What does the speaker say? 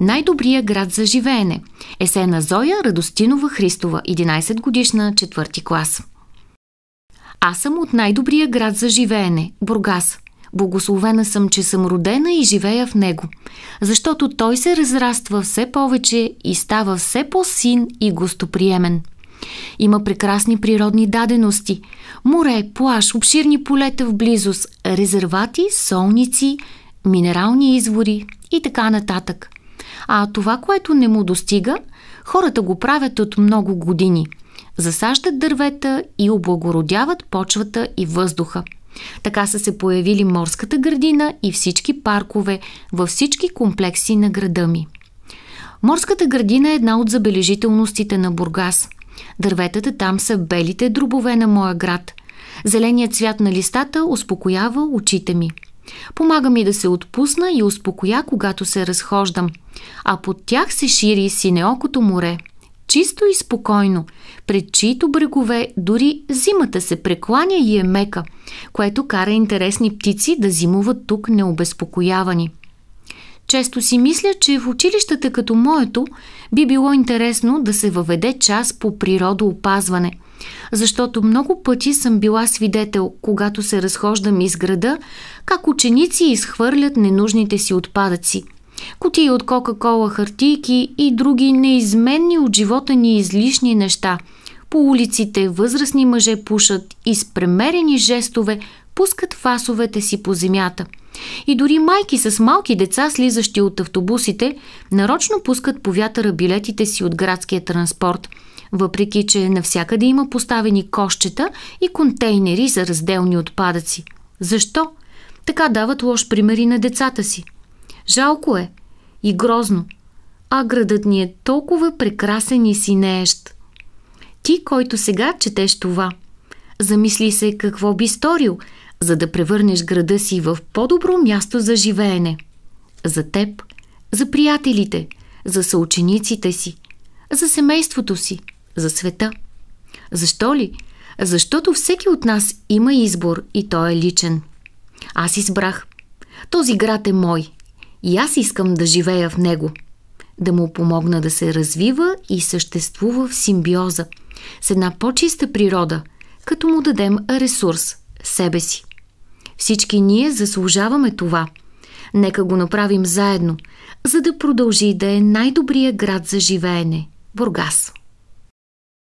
Най-добрия град за живеене. Есе на Зоя Радостинова Христова, 11 годишна, 4 клас. Аз съм от най-добрия град за живеене – Бургас. Благословена съм, че съм родена и живея в него, защото той се разраства все повече и става все по-син и гостоприемен. Има прекрасни природни дадености – море, плаж, обширни полета в близост, резервати, солници, минерални извори и така нататък – а това, което не му достига, хората го правят от много години. Засаждат дървета и облагородяват почвата и въздуха. Така са се появили морската градина и всички паркове във всички комплекси на града ми. Морската градина е една от забележителностите на Бургас. Дърветата там са белите дробове на моя град. Зеленият цвят на листата успокоява очите ми – Помага ми да се отпусна и успокоя, когато се разхождам. А под тях се шири синеокото море. Чисто и спокойно, пред чието брегове дори зимата се прекланя и е мека, което кара интересни птици да зимуват тук необезпокоявани. Често си мисля, че в училищата като моето би било интересно да се въведе час по природоопазване – защото много пъти съм била свидетел, когато се разхождам из града, как ученици изхвърлят ненужните си отпадъци. Котии от Кока-Кола хартийки и други неизменни от живота ни излишни неща. По улиците възрастни мъже пушат и с премерени жестове пускат фасовете си по земята. И дори майки с малки деца, слизащи от автобусите, нарочно пускат по вятъра билетите си от градския транспорт – въпреки че навсякъде има поставени кошчета и контейнери за разделни отпадъци. Защо? Така дават лош примери на децата си. Жалко е и грозно, а градът ни е толкова прекрасен и синеещ. Ти, който сега четеш това, замисли се какво би сторил, за да превърнеш града си в по-добро място за живеене. За теб, за приятелите, за съучениците си, за семейството си – за света. Защо ли? Защото всеки от нас има избор и той е личен. Аз избрах. Този град е мой и аз искам да живея в него. Да му помогна да се развива и съществува в симбиоза с една по-чиста природа, като му дадем ресурс себе си. Всички ние заслужаваме това. Нека го направим заедно, за да продължи да е най-добрия град за живеене – Бургас.